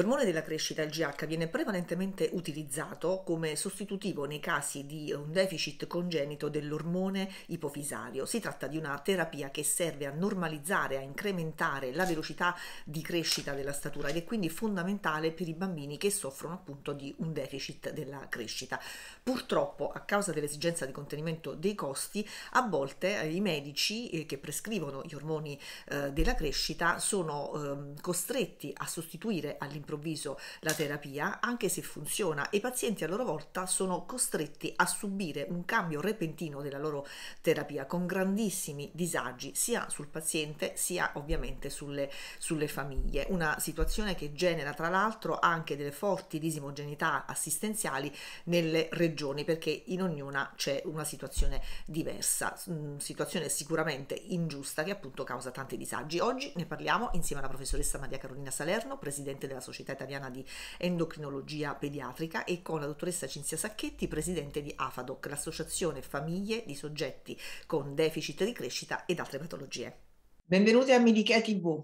L'ormone della crescita, il GH, viene prevalentemente utilizzato come sostitutivo nei casi di un deficit congenito dell'ormone ipofisario. Si tratta di una terapia che serve a normalizzare, a incrementare la velocità di crescita della statura ed è quindi fondamentale per i bambini che soffrono appunto di un deficit della crescita. Purtroppo, a causa dell'esigenza di contenimento dei costi, a volte eh, i medici eh, che prescrivono gli ormoni eh, della crescita sono ehm, costretti a sostituire all'implementazione all'improvviso la terapia, anche se funziona, e i pazienti a loro volta sono costretti a subire un cambio repentino della loro terapia con grandissimi disagi sia sul paziente sia ovviamente sulle, sulle famiglie. Una situazione che genera tra l'altro anche delle forti disimogeneità assistenziali nelle regioni perché in ognuna c'è una situazione diversa, mm, situazione sicuramente ingiusta che appunto causa tanti disagi. Oggi ne parliamo insieme alla professoressa Maria Carolina Salerno, presidente della società Società Italiana di Endocrinologia Pediatrica e con la dottoressa Cinzia Sacchetti, presidente di AFADOC, l'associazione famiglie di soggetti con deficit di crescita ed altre patologie. Benvenuti a Midichia TV.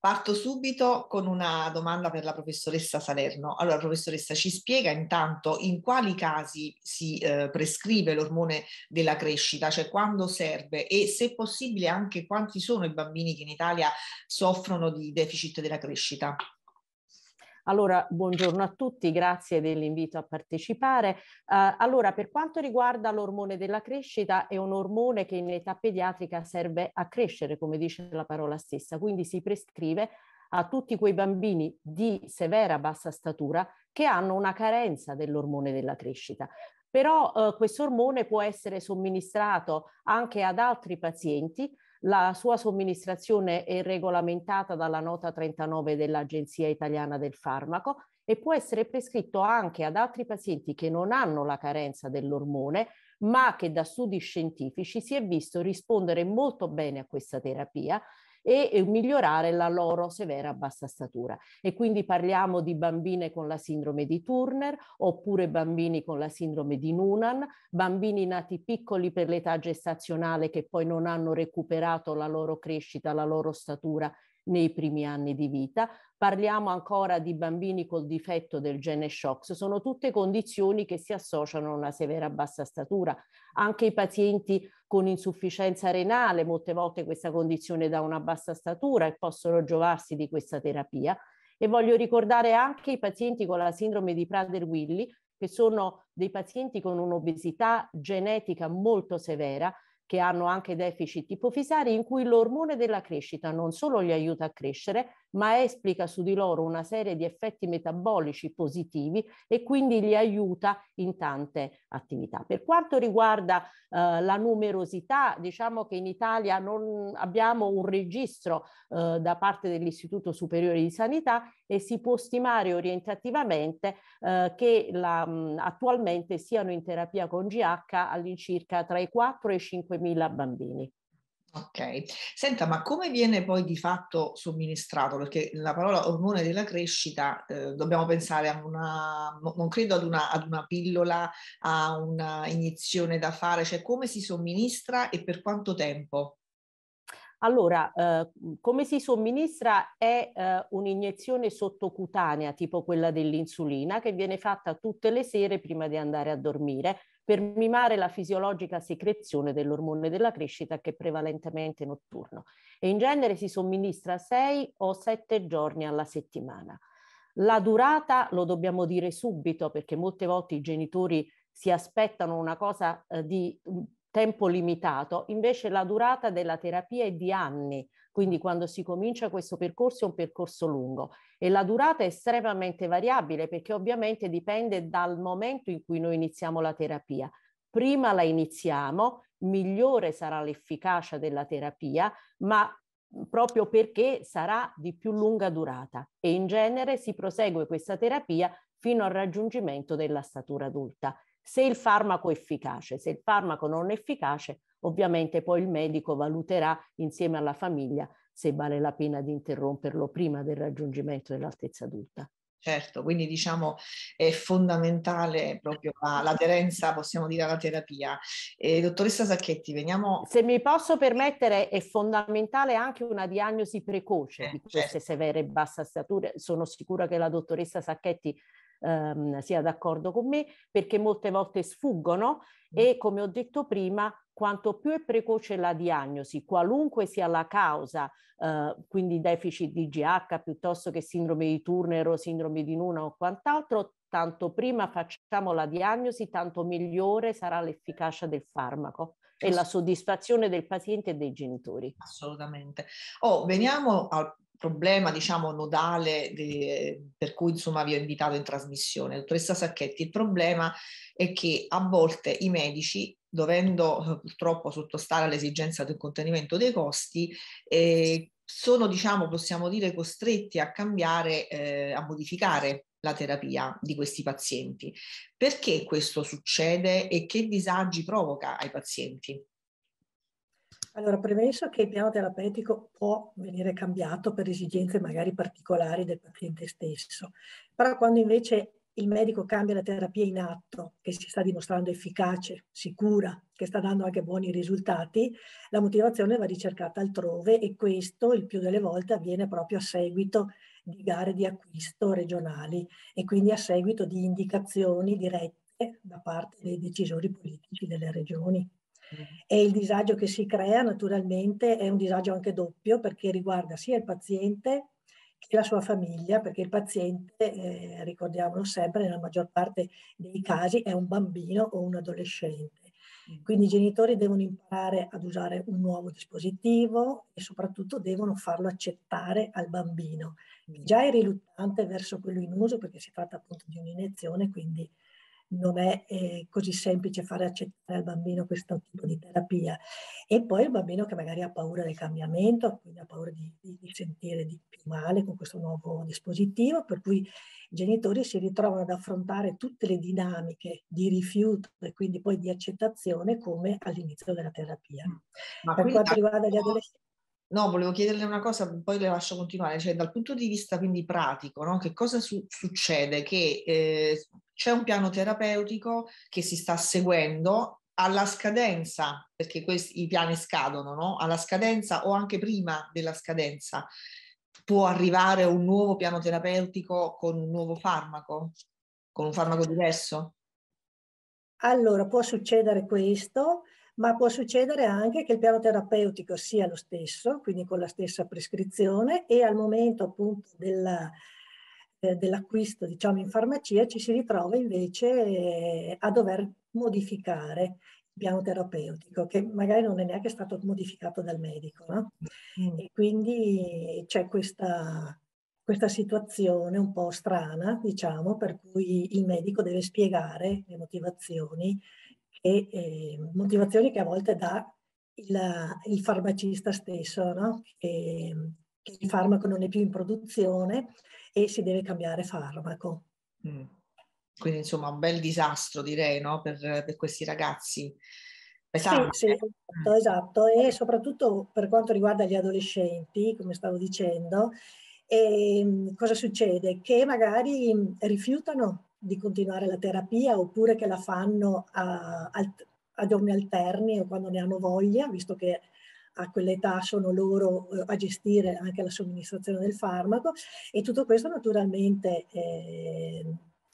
Parto subito con una domanda per la professoressa Salerno. Allora, professoressa, ci spiega intanto in quali casi si eh, prescrive l'ormone della crescita, cioè quando serve e se possibile anche quanti sono i bambini che in Italia soffrono di deficit della crescita? Allora, buongiorno a tutti, grazie dell'invito a partecipare. Uh, allora, per quanto riguarda l'ormone della crescita, è un ormone che in età pediatrica serve a crescere, come dice la parola stessa, quindi si prescrive a tutti quei bambini di severa bassa statura che hanno una carenza dell'ormone della crescita. Però eh, questo ormone può essere somministrato anche ad altri pazienti la sua somministrazione è regolamentata dalla nota 39 dell'Agenzia Italiana del Farmaco e può essere prescritto anche ad altri pazienti che non hanno la carenza dell'ormone, ma che da studi scientifici si è visto rispondere molto bene a questa terapia e migliorare la loro severa bassa statura. E quindi parliamo di bambine con la sindrome di Turner oppure bambini con la sindrome di Noonan, bambini nati piccoli per l'età gestazionale che poi non hanno recuperato la loro crescita, la loro statura nei primi anni di vita. Parliamo ancora di bambini col difetto del gene SHOX. Sono tutte condizioni che si associano a una severa bassa statura. Anche i pazienti con insufficienza renale, molte volte questa condizione dà una bassa statura e possono giovarsi di questa terapia. E voglio ricordare anche i pazienti con la sindrome di Prader-Willi, che sono dei pazienti con un'obesità genetica molto severa, che hanno anche deficit ipofisari in cui l'ormone della crescita non solo li aiuta a crescere, ma esplica su di loro una serie di effetti metabolici positivi e quindi li aiuta in tante attività. Per quanto riguarda eh, la numerosità, diciamo che in Italia non abbiamo un registro eh, da parte dell'Istituto Superiore di Sanità e si può stimare orientativamente eh, che la, mh, attualmente siano in terapia con GH all'incirca tra i 4 e i 5 mila bambini. Ok, senta, ma come viene poi di fatto somministrato? Perché la parola ormone della crescita eh, dobbiamo pensare a una, non credo ad una, ad una pillola, a una iniezione da fare, cioè come si somministra e per quanto tempo? Allora, eh, come si somministra è eh, un'iniezione sottocutanea, tipo quella dell'insulina, che viene fatta tutte le sere prima di andare a dormire per mimare la fisiologica secrezione dell'ormone della crescita che è prevalentemente notturno e in genere si somministra 6 o 7 giorni alla settimana. La durata lo dobbiamo dire subito perché molte volte i genitori si aspettano una cosa eh, di tempo limitato, invece la durata della terapia è di anni, quindi quando si comincia questo percorso è un percorso lungo e la durata è estremamente variabile perché ovviamente dipende dal momento in cui noi iniziamo la terapia. Prima la iniziamo, migliore sarà l'efficacia della terapia, ma proprio perché sarà di più lunga durata e in genere si prosegue questa terapia fino al raggiungimento della statura adulta. Se il farmaco è efficace, se il farmaco non è efficace, ovviamente poi il medico valuterà insieme alla famiglia se vale la pena di interromperlo prima del raggiungimento dell'altezza adulta. Certo, quindi diciamo è fondamentale proprio l'aderenza, possiamo dire, alla terapia. Eh, dottoressa Sacchetti, veniamo... Se mi posso permettere, è fondamentale anche una diagnosi precoce eh, di certo. queste certo. severe e bassa stature. Sono sicura che la dottoressa Sacchetti ehm, sia d'accordo con me, perché molte volte sfuggono mm. e come ho detto prima, quanto più è precoce la diagnosi, qualunque sia la causa, eh, quindi deficit di GH piuttosto che sindrome di Turner o sindrome di Nuna o quant'altro, tanto prima facciamo la diagnosi, tanto migliore sarà l'efficacia del farmaco e la soddisfazione del paziente e dei genitori. Assolutamente. Oh, veniamo al problema, diciamo, nodale di, per cui, insomma, vi ho invitato in trasmissione. Dottoressa Sacchetti, il problema è che a volte i medici dovendo eh, purtroppo sottostare all'esigenza del contenimento dei costi, eh, sono, diciamo, possiamo dire, costretti a cambiare, eh, a modificare la terapia di questi pazienti. Perché questo succede e che disagi provoca ai pazienti? Allora, premesso che il piano terapeutico può venire cambiato per esigenze magari particolari del paziente stesso, però quando invece il medico cambia la terapia in atto, che si sta dimostrando efficace, sicura, che sta dando anche buoni risultati, la motivazione va ricercata altrove e questo il più delle volte avviene proprio a seguito di gare di acquisto regionali e quindi a seguito di indicazioni dirette da parte dei decisori politici delle regioni. E il disagio che si crea naturalmente è un disagio anche doppio perché riguarda sia il paziente che la sua famiglia, perché il paziente, eh, ricordiamolo sempre, nella maggior parte dei casi è un bambino o un adolescente. Mm. Quindi i genitori devono imparare ad usare un nuovo dispositivo e soprattutto devono farlo accettare al bambino, che mm. già è riluttante verso quello in uso perché si tratta appunto di un'iniezione, quindi non è eh, così semplice fare accettare al bambino questo tipo di terapia. E poi il bambino che magari ha paura del cambiamento, quindi ha paura di, di sentire di più male con questo nuovo dispositivo, per cui i genitori si ritrovano ad affrontare tutte le dinamiche di rifiuto e quindi poi di accettazione come all'inizio della terapia. Mm. Ma per quanto riguarda gli adolescenti... No, volevo chiederle una cosa, poi le lascio continuare, cioè dal punto di vista quindi pratico, no? che cosa su- succede? Che eh, c'è un piano terapeutico che si sta seguendo alla scadenza, perché questi, i piani scadono, no? alla scadenza o anche prima della scadenza, può arrivare un nuovo piano terapeutico con un nuovo farmaco, con un farmaco diverso? Allora, può succedere questo ma può succedere anche che il piano terapeutico sia lo stesso, quindi con la stessa prescrizione e al momento appunto della, eh, dell'acquisto diciamo in farmacia ci si ritrova invece eh, a dover modificare il piano terapeutico che magari non è neanche stato modificato dal medico no? Mm. e quindi c'è questa, questa situazione un po' strana diciamo per cui il medico deve spiegare le motivazioni e eh, motivazioni che a volte dà il, il farmacista stesso, no? che, che, il farmaco non è più in produzione e si deve cambiare farmaco. Mm. Quindi insomma un bel disastro direi no? per, per questi ragazzi. Pesante. Sì, sì eh. esatto, esatto, e soprattutto per quanto riguarda gli adolescenti, come stavo dicendo, e, ehm, cosa succede? Che magari rifiutano di continuare la terapia oppure che la fanno a, a giorni alterni o quando ne hanno voglia, visto che a quell'età sono loro eh, a gestire anche la somministrazione del farmaco e tutto questo naturalmente eh,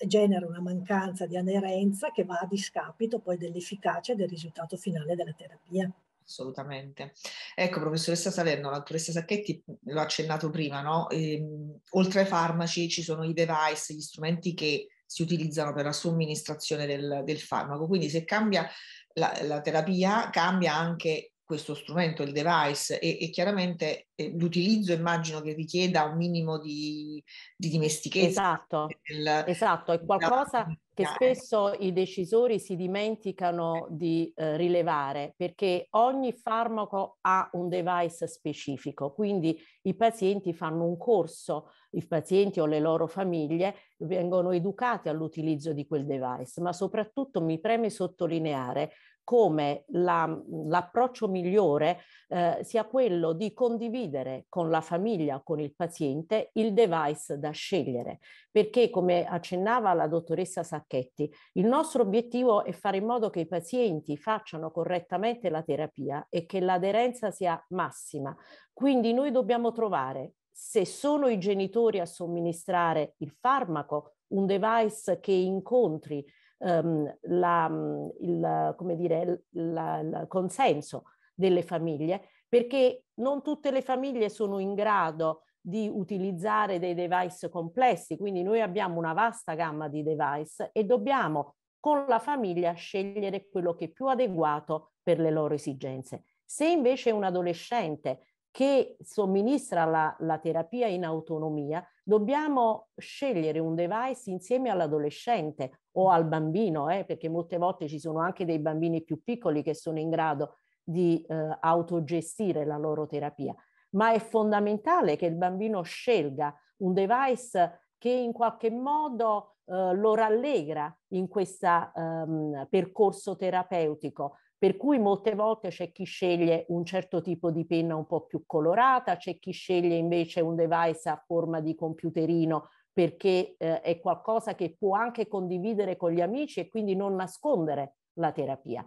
genera una mancanza di anerenza che va a discapito poi dell'efficacia e del risultato finale della terapia. Assolutamente. Ecco, professoressa Salerno, la dottoressa Sacchetti l'ho accennato prima, no? E, ehm, oltre ai farmaci ci sono i device, gli strumenti che si utilizzano per la somministrazione del, del farmaco. Quindi se cambia la, la terapia, cambia anche questo strumento, il device, e, e chiaramente eh, l'utilizzo immagino che richieda un minimo di, di dimestichezza. Esatto, del, esatto, è qualcosa che spesso i decisori si dimenticano di eh, rilevare, perché ogni farmaco ha un device specifico, quindi i pazienti fanno un corso, i pazienti o le loro famiglie vengono educati all'utilizzo di quel device, ma soprattutto mi preme sottolineare come la, l'approccio migliore eh, sia quello di condividere con la famiglia, con il paziente, il device da scegliere. Perché, come accennava la dottoressa Sacchetti, il nostro obiettivo è fare in modo che i pazienti facciano correttamente la terapia e che l'aderenza sia massima. Quindi noi dobbiamo trovare se sono i genitori a somministrare il farmaco, un device che incontri ehm, la, mhmm, il, dire, la, il consenso delle famiglie, perché non tutte le famiglie sono in grado di utilizzare dei device complessi, quindi noi abbiamo una vasta gamma di device e dobbiamo con la famiglia scegliere quello che è più adeguato per le loro esigenze. Se invece un adolescente che somministra la, la terapia in autonomia, dobbiamo scegliere un device insieme all'adolescente o al bambino, eh, perché molte volte ci sono anche dei bambini più piccoli che sono in grado di eh, autogestire la loro terapia. Ma è fondamentale che il bambino scelga un device che in qualche modo eh, lo rallegra in questo um, ehm, percorso terapeutico, per cui molte volte c'è chi sceglie un certo tipo di penna un po' più colorata, c'è chi sceglie invece un device a forma di computerino perché eh, è qualcosa che può anche condividere con gli amici e quindi non nascondere la terapia.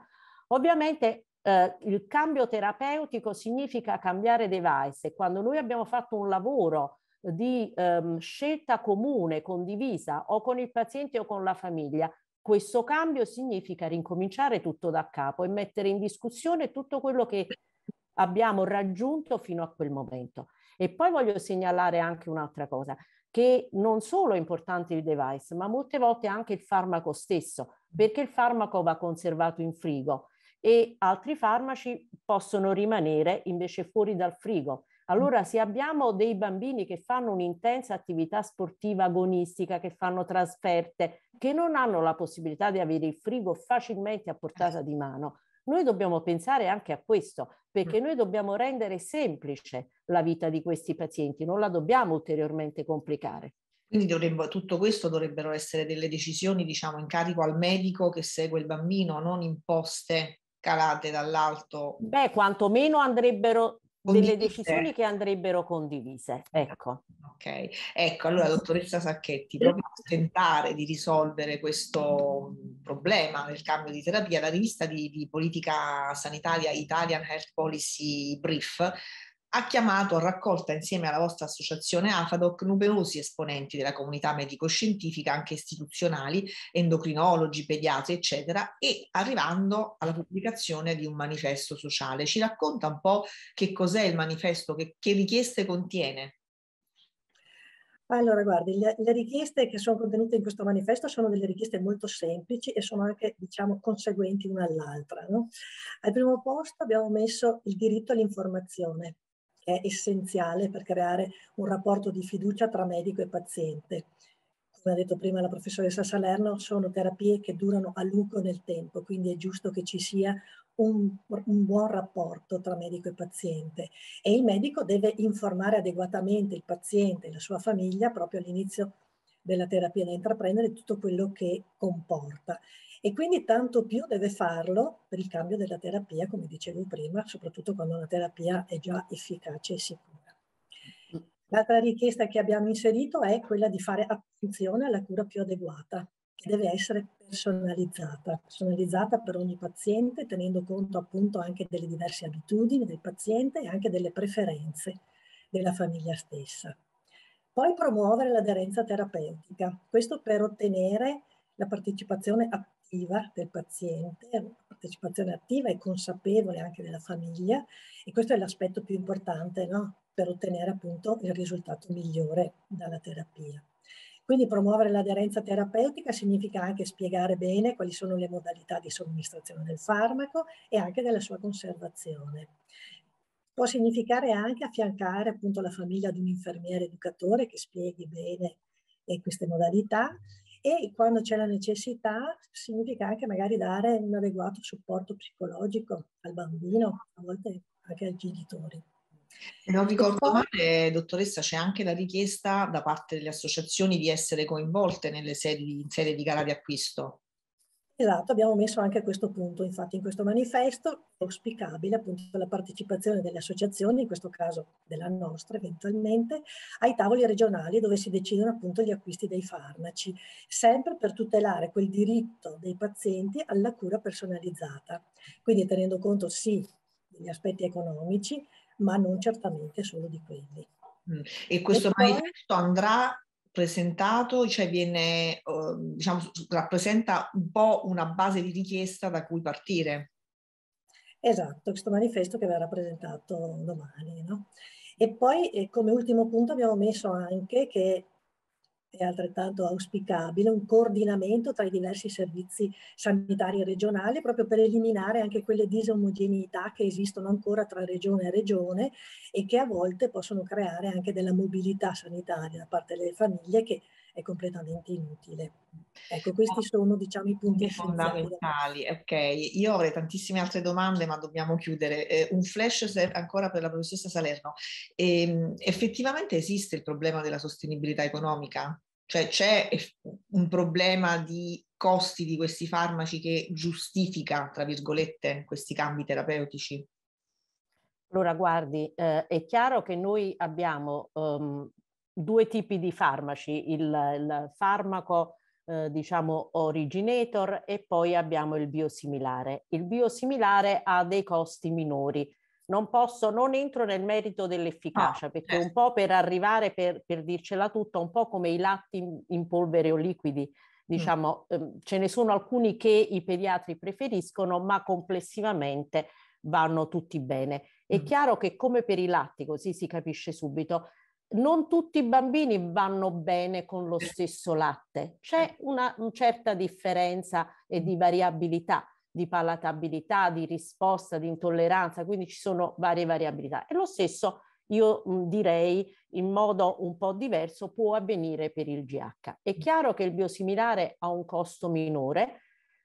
Ovviamente eh, il cambio terapeutico significa cambiare device. Quando noi abbiamo fatto un lavoro di ehm, scelta comune, condivisa o con il paziente o con la famiglia, questo cambio significa ricominciare tutto da capo e mettere in discussione tutto quello che abbiamo raggiunto fino a quel momento. E poi voglio segnalare anche un'altra cosa, che non solo è importante il device, ma molte volte anche il farmaco stesso, perché il farmaco va conservato in frigo e altri farmaci possono rimanere invece fuori dal frigo. Mm. Allora, se abbiamo dei bambini che fanno un'intensa attività sportiva agonistica, che fanno trasferte, che non hanno la possibilità di avere il frigo facilmente a portata di mano, noi dobbiamo pensare anche a questo, perché mm. noi dobbiamo rendere semplice la vita di questi pazienti, non la dobbiamo ulteriormente complicare. Quindi dovrebbe, tutto questo dovrebbero essere delle decisioni, diciamo, in carico al medico che segue il bambino, non imposte calate dall'alto. Beh, quantomeno andrebbero Condivise. delle decisioni che andrebbero condivise. Ecco. Ok, ecco, allora dottoressa Sacchetti, proprio per tentare di risolvere questo problema del cambio di terapia, la rivista di, di politica sanitaria Italian Health Policy Brief ha chiamato a raccolta insieme alla vostra associazione AFADOC numerosi esponenti della comunità medico-scientifica, anche istituzionali, endocrinologi, pediatri, eccetera, e arrivando alla pubblicazione di un manifesto sociale. Ci racconta un po' che cos'è il manifesto, che, che richieste contiene? Allora, guardi, le, le, richieste che sono contenute in questo manifesto sono delle richieste molto semplici e sono anche, diciamo, conseguenti l'una all'altra. No? Al primo posto abbiamo messo il diritto all'informazione, è essenziale per creare un rapporto di fiducia tra medico e paziente. Come ha detto prima la professoressa Salerno, sono terapie che durano a lungo nel tempo, quindi è giusto che ci sia un, un, buon rapporto tra medico e paziente e il medico deve informare adeguatamente il paziente e la sua famiglia proprio all'inizio della terapia da intraprendere tutto quello che comporta e quindi tanto più deve farlo per il cambio della terapia, come dicevo prima, soprattutto quando la terapia è già efficace e sicura. L'altra richiesta che abbiamo inserito è quella di fare attenzione alla cura più adeguata, che deve essere personalizzata, personalizzata per ogni paziente, tenendo conto appunto anche delle diverse abitudini del paziente e anche delle preferenze della famiglia stessa. Poi promuovere l'aderenza terapeutica, questo per ottenere la partecipazione attiva attiva del paziente, partecipazione attiva e consapevole anche della famiglia e questo è l'aspetto più importante no? per ottenere appunto il risultato migliore dalla terapia. Quindi promuovere l'aderenza terapeutica significa anche spiegare bene quali sono le modalità di somministrazione del farmaco e anche della sua conservazione. Può significare anche affiancare appunto la famiglia ad un infermiere educatore che spieghi bene eh, queste modalità e quando c'è la necessità significa anche magari dare un adeguato supporto psicologico al bambino, a volte anche ai genitori. Non ricordo male, dottoressa, c'è anche la richiesta da parte delle associazioni di essere coinvolte nelle sedi, in serie di gara di acquisto. Esatto, abbiamo messo anche a questo punto, infatti in questo manifesto è auspicabile appunto la partecipazione delle associazioni, in questo caso della nostra eventualmente, ai tavoli regionali dove si decidono appunto gli acquisti dei farmaci, sempre per tutelare quel diritto dei pazienti alla cura personalizzata, quindi tenendo conto sì degli aspetti economici, ma non certamente solo di quelli. Mm. E questo e poi, manifesto andrà presentato, cioè viene, uh, diciamo, rappresenta un po' una base di richiesta da cui partire. Esatto, questo manifesto che verrà presentato domani. No? E poi eh, come ultimo punto abbiamo messo anche che è altrettanto auspicabile un coordinamento tra i diversi servizi sanitari regionali proprio per eliminare anche quelle disomogeneità che esistono ancora tra regione e regione e che a volte possono creare anche della mobilità sanitaria da parte delle famiglie che è completamente inutile. Ecco, questi sono diciamo, i punti fondamentali. Ok, io avrei tantissime altre domande, ma dobbiamo chiudere. Eh, un flash ancora per la professoressa Salerno. Eh, effettivamente esiste il problema della sostenibilità economica? Cioè c'è un problema di costi di questi farmaci che giustifica, tra virgolette, questi cambi terapeutici? Allora, guardi, eh, è chiaro che noi abbiamo um, due tipi di farmaci, il, il farmaco eh, diciamo originator e poi abbiamo il biosimilare. Il biosimilare ha dei costi minori. Non posso, non entro nel merito dell'efficacia, ah, perché certo. un po' per arrivare, per, per, dircela tutta, un po' come i latti in, in polvere o liquidi, mm. diciamo, mm. ehm, ce ne sono alcuni che i pediatri preferiscono, ma complessivamente vanno tutti bene. È mm. chiaro che come per i latti, così si capisce subito, non tutti i bambini vanno bene con lo stesso latte, c'è una, una certa differenza e di variabilità di palatabilità, di risposta, di intolleranza, quindi ci sono varie variabilità. E lo stesso, io mm, direi, in modo un po' diverso, può avvenire per il GH. È mm. chiaro che il biosimilare ha un costo minore,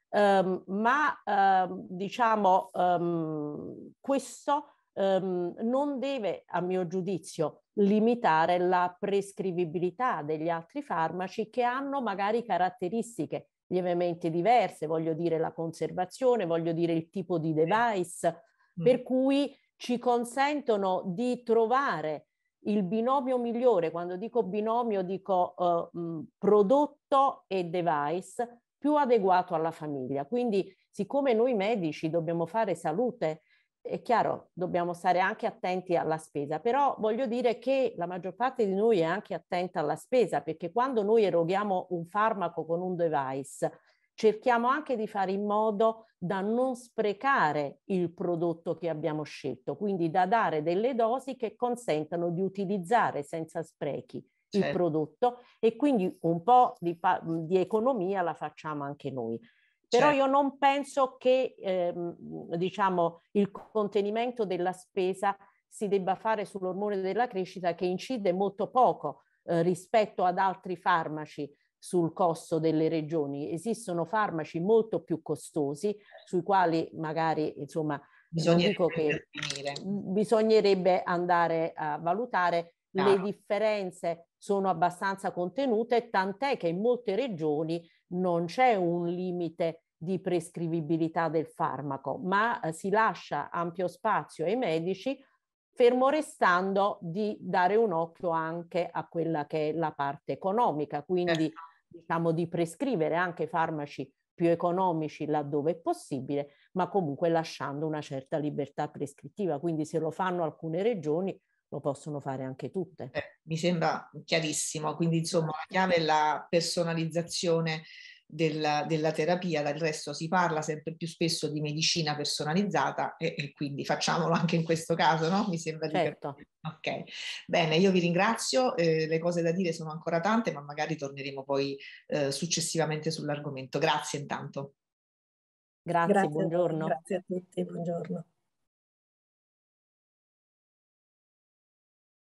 ehm, ma ehm, diciamo ehm, questo ehm, non deve, a mio giudizio, limitare la prescrivibilità degli altri farmaci che hanno magari caratteristiche lievemente diverse, voglio dire la conservazione, voglio dire il tipo di device, mm. per cui ci consentono di trovare il binomio migliore, quando dico binomio dico eh, mh, mm, prodotto e device più adeguato alla famiglia. Quindi siccome noi medici dobbiamo fare salute è chiaro, dobbiamo stare anche attenti alla spesa, però voglio dire che la maggior parte di noi è anche attenta alla spesa, perché quando noi eroghiamo un farmaco con un device, cerchiamo anche di fare in modo da non sprecare il prodotto che abbiamo scelto, quindi da dare delle dosi che consentano di utilizzare senza sprechi certo. il prodotto e quindi un po' di, di economia la facciamo anche noi. Però certo. io non penso che ehm, diciamo, il contenimento della spesa si debba fare sull'ormone della crescita che incide molto poco eh, rispetto ad altri farmaci sul costo delle regioni. Esistono farmaci molto più costosi sui quali magari insomma bisognerebbe, bisognerebbe andare a valutare. No. Le differenze sono abbastanza contenute, tant'è che in molte regioni non c'è un limite di prescrivibilità del farmaco, ma eh, si lascia ampio spazio ai medici, fermo restando di dare un occhio anche a quella che è la parte economica, quindi eh. diciamo di prescrivere anche farmaci più economici laddove è possibile, ma comunque lasciando una certa libertà prescrittiva. Quindi se lo fanno alcune regioni, lo possono fare anche tutte. Eh, mi sembra chiarissimo, quindi insomma la chiave è la personalizzazione della, della, terapia, dal resto si parla sempre più spesso di medicina personalizzata e, e quindi facciamolo anche in questo caso, no? Mi sembra di certo. Ok, bene, io vi ringrazio, eh, le cose da dire sono ancora tante, ma magari torneremo poi eh, successivamente sull'argomento. Grazie intanto. Grazie, Grazie buongiorno. Grazie a tutti, buongiorno.